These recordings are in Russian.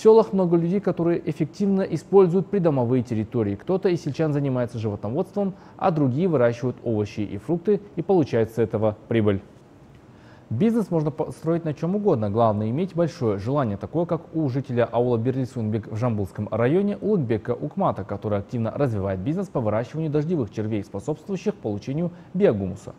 В селах много людей, которые эффективно используют придомовые территории. Кто-то из сельчан занимается животноводством, а другие выращивают овощи и фрукты и получают с этого прибыль. Бизнес можно построить на чем угодно, главное иметь большое желание, такое как у жителя аула Берлисунбек в Жамбулском районе Улыкбека Укмата, который активно развивает бизнес по выращиванию дождевых червей, способствующих получению биогумуса.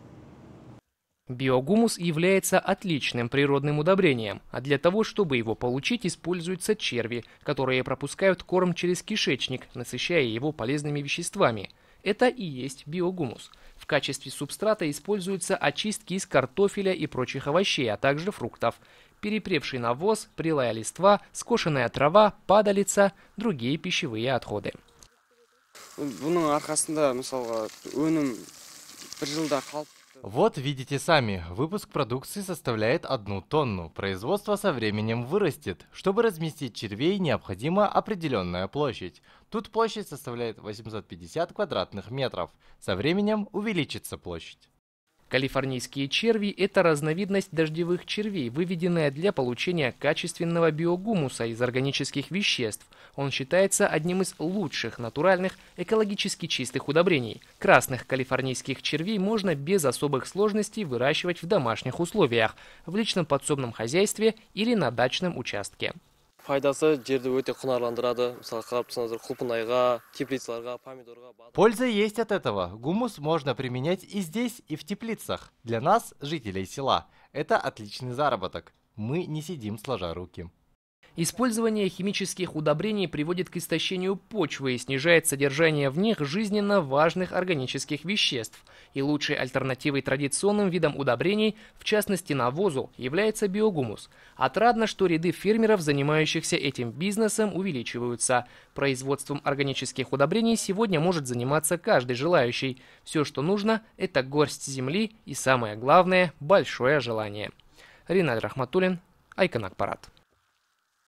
Биогумус является отличным природным удобрением, а для того, чтобы его получить, используются черви, которые пропускают корм через кишечник, насыщая его полезными веществами. Это и есть биогумус. В качестве субстрата используются очистки из картофеля и прочих овощей, а также фруктов. Перепревший навоз, прилая листва, скошенная трава, падалица, другие пищевые отходы. Э, Бұның арқасында мысалға өнім бір жылда қалып вот видите сами, выпуск продукции составляет одну тонну. Производство со временем вырастет. Чтобы разместить червей, необходима определенная площадь. Тут площадь составляет 850 квадратных метров. Со временем увеличится площадь. Калифорнийские черви – это разновидность дождевых червей, выведенная для получения качественного биогумуса из органических веществ. Он считается одним из лучших натуральных экологически чистых удобрений. Красных калифорнийских червей можно без особых сложностей выращивать в домашних условиях, в личном подсобном хозяйстве или на дачном участке пайдасы жерді өте құнарландырады мысалы қарап тұрсаңыздар құлпынайға теплицаларға помидорға польза есть от этого гумус можно применять и здесь и в теплицах для нас жителей села это отличный заработок мы не сидим сложа руки Использование химических удобрений приводит к истощению почвы и снижает содержание в них жизненно важных органических веществ. И лучшей альтернативой традиционным видам удобрений, в частности навозу, является биогумус. Отрадно, что ряды фермеров, занимающихся этим бизнесом, увеличиваются. Производством органических удобрений сегодня может заниматься каждый желающий. Все, что нужно, это горсть земли и самое главное – большое желание. Ринат Рахматуллин, Айконак Парад.